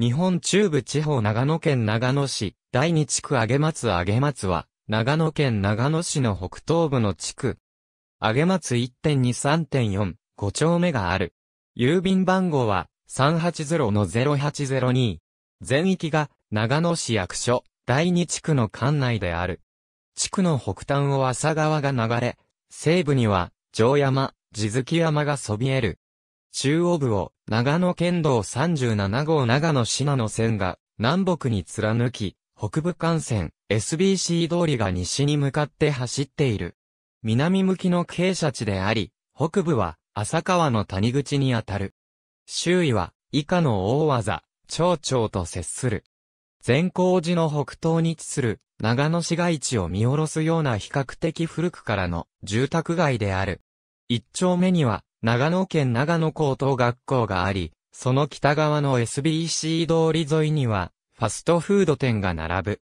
日本中部地方長野県長野市、第二地区上松上松は、長野県長野市の北東部の地区。上松1.2.3.4、5丁目がある。郵便番号は、380-0802。全域が、長野市役所、第二地区の管内である。地区の北端を浅川が流れ、西部には、城山、地月山がそびえる。中央部を長野県道37号長野信濃線が南北に貫き、北部幹線 SBC 通りが西に向かって走っている。南向きの傾斜地であり、北部は浅川の谷口にあたる。周囲は以下の大技、町長と接する。善光寺の北東に位置する長野市街地を見下ろすような比較的古くからの住宅街である。一丁目には長野県長野高等学校があり、その北側の SBC 通り沿いには、ファストフード店が並ぶ。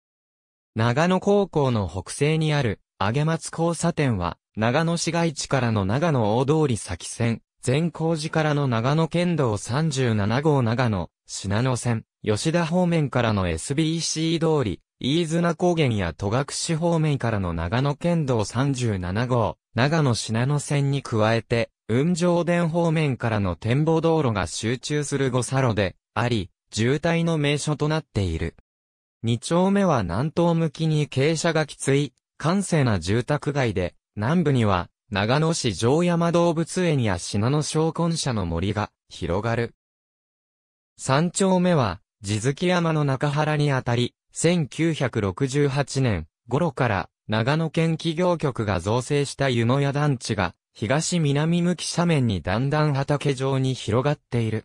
長野高校の北西にある、上松交差点は、長野市街地からの長野大通り先線、善光寺からの長野県道37号長野、品野線、吉田方面からの SBC 通り、飯綱高原や戸隠方面からの長野県道37号、長野品野線に加えて、雲上殿方面からの展望道路が集中する五差路で、あり、渋滞の名所となっている。二丁目は南東向きに傾斜がきつい、閑静な住宅街で、南部には、長野市城山動物園や品の昇魂社の森が、広がる。三丁目は、地月山の中原にあたり、1968年頃から長野県企業局が造成した湯の屋団地が東南向き斜面にだんだん畑状に広がっている。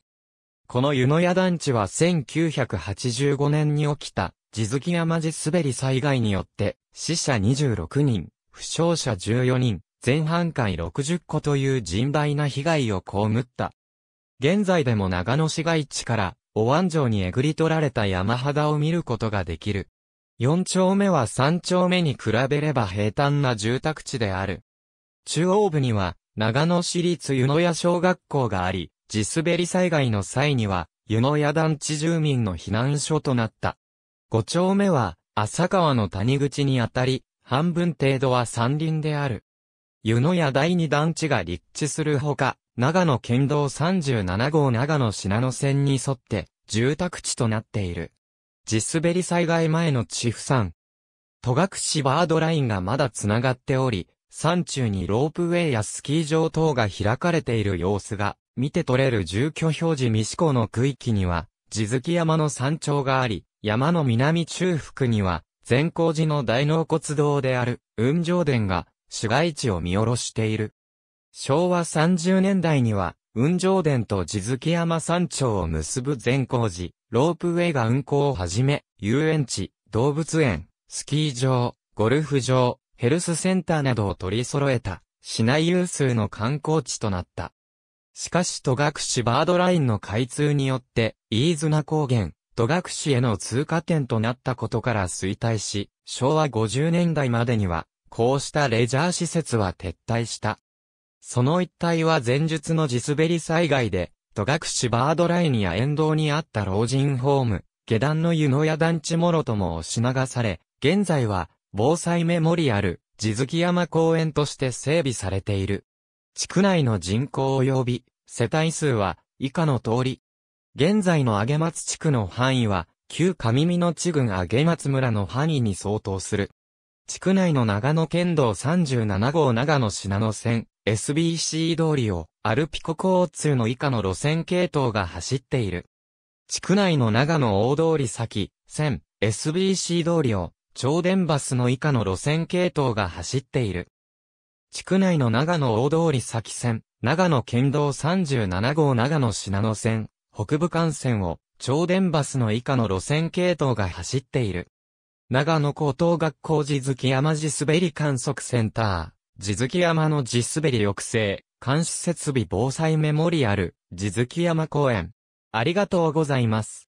この湯の屋団地は1985年に起きた、地月き山地滑り災害によって、死者26人、負傷者14人、前半回60個という甚大な被害を被った。現在でも長野市街地から、お湾城にえぐり取られた山肌を見ることができる。4丁目は3丁目に比べれば平坦な住宅地である。中央部には、長野市立湯野屋小学校があり、地滑り災害の際には、湯野屋団地住民の避難所となった。五丁目は、浅川の谷口にあたり、半分程度は山林である。湯野屋第二団地が立地するほか、長野県道37号長野品野線に沿って、住宅地となっている。地滑り災害前の地府山。戸隠バードラインがまだ繋がっており、山中にロープウェイやスキー場等が開かれている様子が、見て取れる住居表示三四湖の区域には、地月山の山頂があり、山の南中腹には、善光寺の大納骨堂である、雲上殿が、市街地を見下ろしている。昭和30年代には、雲上殿と地月山山頂を結ぶ善光寺、ロープウェイが運行をはじめ、遊園地、動物園、スキー場、ゴルフ場、ヘルスセンターなどを取り揃えた、市内有数の観光地となった。しかし戸隠バードラインの開通によって、飯綱高原、戸隠への通過点となったことから衰退し、昭和50年代までには、こうしたレジャー施設は撤退した。その一帯は前述の地滑り災害で、戸隠バードラインや沿道にあった老人ホーム、下段の湯の屋団地もろとも押し流され、現在は防災メモリアル、地月山公園として整備されている。地区内の人口及び世帯数は以下の通り。現在の上松地区の範囲は、旧上美野地郡上松村の範囲に相当する。地区内の長野県道37号長野品野線、SBC 通りをアルピコ交通の以下の路線系統が走っている。地区内の長野大通り先、線、SBC 通りを超電バスの以下の路線系統が走っている。地区内の長野大通り先線、長野県道37号長野信濃線、北部幹線を超電バスの以下の路線系統が走っている。長野高等学校地月山地滑り観測センター、地月山の地滑り抑制、監視設備防災メモリアル、地月山公園。ありがとうございます。